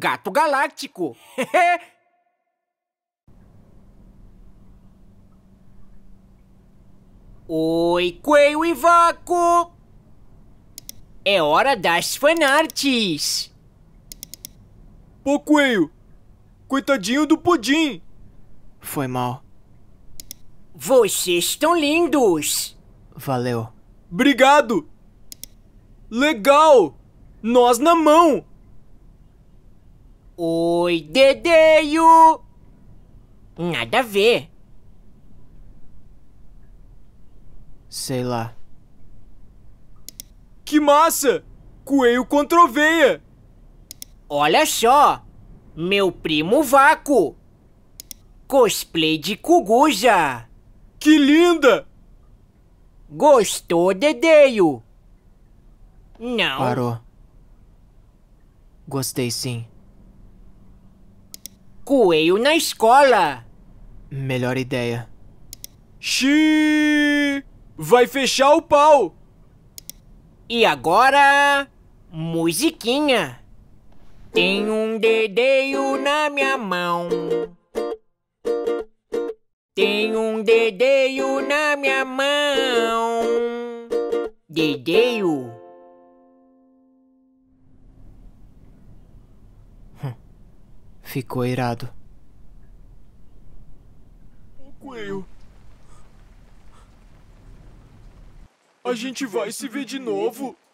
Gato Galáctico. Oi, Coelho e Vaco! É hora das fanarts! Pô, Coelho! Coitadinho do Pudim! Foi mal. Vocês estão lindos! Valeu. Obrigado! Legal! Nós na mão! Oi, Dedeio! Nada a ver. Sei lá. Que massa! Coelho controveia! Olha só! Meu primo Vaco! Cosplay de Cuguja! Que linda! Gostou, Dedeio? Não. Parou. Gostei sim. Coelho na escola. Melhor ideia. Xiii! Vai fechar o pau! E agora. Musiquinha. Tem um dedeio na minha mão. Tem um dedeio na minha mão. Dedeio Ficou irado. O coelho. A gente vai se ver de novo.